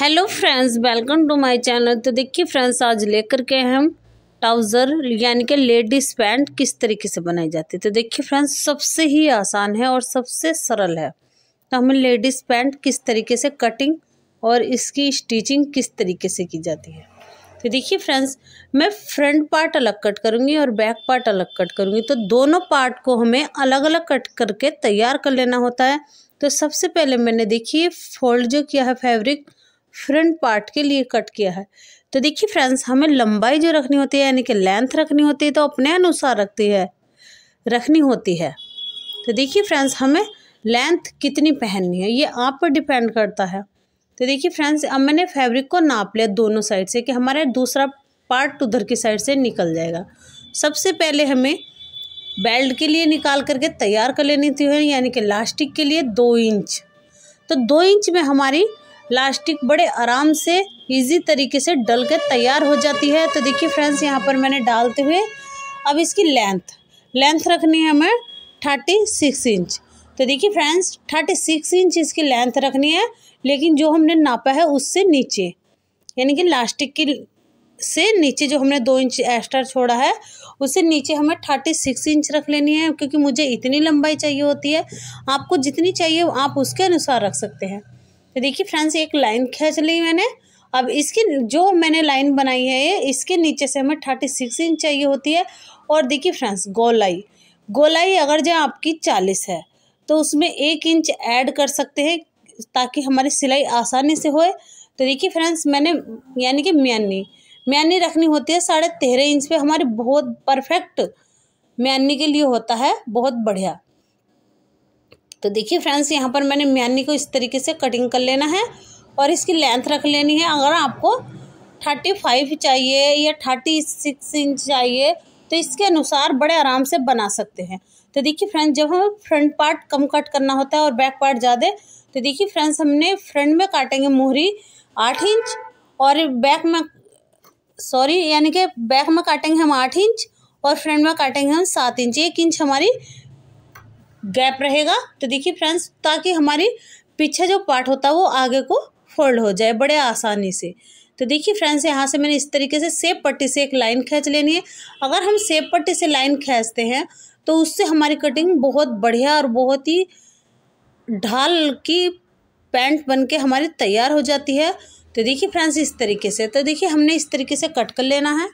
hello friends welcome to my channel तो देखिए friends आज लेकर के हम ट्राउज़र यानी कि लेडीज़ पैंट किस तरीके से बनाई जाती है तो देखिए फ्रेंड्स सबसे ही आसान है और सबसे सरल है तो हमें लेडीज़ पैंट किस तरीके से कटिंग और इसकी स्टिचिंग किस तरीके से की जाती है तो देखिए फ्रेंड्स मैं फ्रंट पार्ट अलग कट करूँगी और बैक पार्ट अलग कट करूँगी तो दोनों पार्ट को हमें अलग अलग कट करके तैयार कर लेना होता है तो सबसे पहले मैंने देखिए फोल्ड जो किया है फैब्रिक फ्रंट पार्ट के लिए कट किया है तो देखिए फ्रेंड्स हमें लंबाई जो रखनी होती है यानी कि लेंथ रखनी होती है तो अपने अनुसार रखती है रखनी होती है तो देखिए फ्रेंड्स हमें लेंथ कितनी पहननी है ये आप पर डिपेंड करता है तो देखिए फ्रेंड्स अब मैंने फैब्रिक को नाप लिया दोनों साइड से कि हमारा दूसरा पार्ट उधर की साइड से निकल जाएगा सबसे पहले हमें बेल्ट के लिए निकाल करके तैयार कर लेनी थी यानी कि लास्टिक के लिए दो इंच तो दो इंच में हमारी प्लास्टिक बड़े आराम से इजी तरीके से डल कर तैयार हो जाती है तो देखिए फ्रेंड्स यहाँ पर मैंने डालते हुए अब इसकी लेंथ लेंथ रखनी है हमें थर्टी सिक्स इंच तो देखिए फ्रेंड्स थर्टी सिक्स इंच इसकी लेंथ रखनी है लेकिन जो हमने नापा है उससे नीचे यानी कि लास्टिक की से नीचे जो हमने दो इंच एक्स्ट्रा छोड़ा है उससे नीचे हमें थर्टी सिक्स इंच रख लेनी है क्योंकि मुझे इतनी लंबाई चाहिए होती है आपको जितनी चाहिए आप उसके अनुसार रख सकते हैं तो देखिए फ्रेंड्स एक लाइन खींच ली मैंने अब इसकी जो मैंने लाइन बनाई है ये इसके नीचे से हमें थर्टी सिक्स इंच चाहिए होती है और देखिए फ्रेंड्स गोलाई गोलाई अगर जो आपकी चालीस है तो उसमें एक इंच ऐड कर सकते हैं ताकि हमारी सिलाई आसानी से होए तो देखिए फ्रेंड्स मैंने यानी कि म्यानी म्यानी रखनी होती है साढ़े तेरह इंच पे हमारी बहुत परफेक्ट म्यानी के लिए होता है बहुत बढ़िया तो देखिए फ्रेंड्स यहाँ पर मैंने म्यानी को इस तरीके से कटिंग कर लेना है और इसकी लेंथ रख लेनी है अगर आपको थर्टी फाइव चाहिए या थर्टी सिक्स इंच चाहिए तो इसके अनुसार बड़े आराम से बना सकते हैं तो देखिए फ्रेंड्स जब हमें फ्रंट पार्ट कम कट करना होता है और बैक पार्ट ज़्यादा तो देखिए फ्रेंड्स हमने फ्रंट में काटेंगे मोहरी आठ इंच और बैक में सॉरी यानी कि बैक में काटेंगे हम आठ इंच और फ्रंट में काटेंगे हम सात इंच एक इंच हमारी गैप रहेगा तो देखिए फ्रेंड्स ताकि हमारी पीछे जो पार्ट होता है वो आगे को फोल्ड हो जाए बड़े आसानी से तो देखिए फ्रेंड्स यहाँ से मैंने इस तरीके से सेब पट्टी से एक लाइन खींच लेनी है अगर हम सेब पट्टी से लाइन खींचते हैं तो उससे हमारी कटिंग बहुत बढ़िया और बहुत ही ढाल की पैंट बन के हमारी तैयार हो जाती है तो देखिए फ्रेंड्स इस तरीके से तो देखिए हमने इस तरीके से कट कर लेना है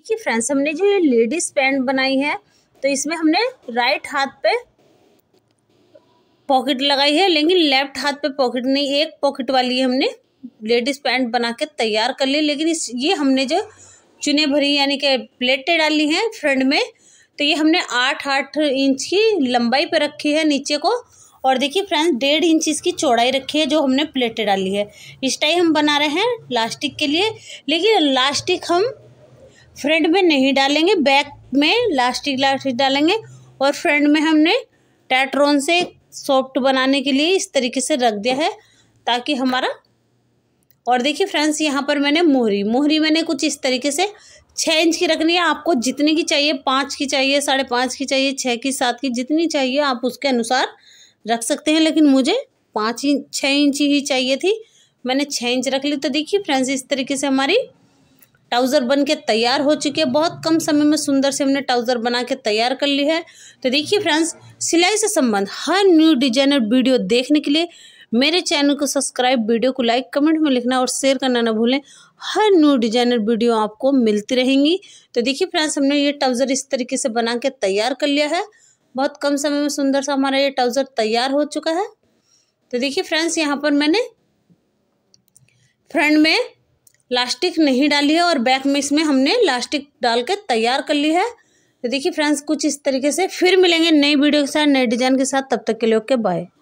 देखिए फ्रेंड्स हमने जो ये लेडीज पैंट बनाई है तो इसमें हमने राइट हाथ पे पॉकेट लगाई है लेकिन लेफ्ट हाथ पे पॉकेट नहीं एक पॉकेट वाली हमने लेडीज पैंट बना के तैयार कर ली लेकिन इस ये हमने जो चुने भरी यानी कि प्लेटें डाली हैं फ्रंट में तो ये हमने आठ आठ इंच की लंबाई पे रखी है नीचे को और देखिए फ्रेंड्स डेढ़ इंच इसकी चौड़ाई रखी है जो हमने प्लेटें डाली है इस टाइम हम बना रहे हैं लास्टिक के लिए लेकिन लास्टिक हम फ्रंट में नहीं डालेंगे बैक में लास्टिक लास्टिक डालेंगे और फ्रंट में हमने टैट्रोन से सॉफ्ट बनाने के लिए इस तरीके से रख दिया है ताकि हमारा और देखिए फ्रेंड्स यहाँ पर मैंने मोहरी मोहरी मैंने कुछ इस तरीके से छः इंच की रखनी है आपको जितने की चाहिए पाँच की चाहिए साढ़े पाँच की चाहिए छः की सात की जितनी चाहिए आप उसके अनुसार रख सकते हैं लेकिन मुझे पाँच इंच छः इंच ही चाहिए थी मैंने छः इंच रख ली तो देखिए फ्रेंड्स इस तरीके से हमारी ट्राउज़र बन के तैयार हो चुके हैं बहुत कम समय में सुंदर से हमने ट्राउज़र बना के तैयार कर ली है तो देखिए फ्रेंड्स सिलाई से संबंध हर न्यू डिजाइन और वीडियो देखने के लिए मेरे चैनल को सब्सक्राइब वीडियो को लाइक कमेंट में लिखना और शेयर करना ना भूलें हर न्यू डिजाइनर वीडियो आपको मिलती रहेंगी तो देखिए फ्रेंड्स हमने ये ट्राउज़र इस तरीके से बना के तैयार कर लिया है बहुत कम समय में सुंदर सा हमारा ये ट्राउज़र तैयार हो चुका है तो देखिए फ्रेंड्स यहाँ पर मैंने फ्रंट में लास्टिक नहीं डाली है और बैक में इसमें हमने लास्टिक डाल के तैयार कर ली है तो देखिए फ्रेंड्स कुछ इस तरीके से फिर मिलेंगे नई वीडियो के साथ नए डिजाइन के साथ तब तक के लिए ओके बाय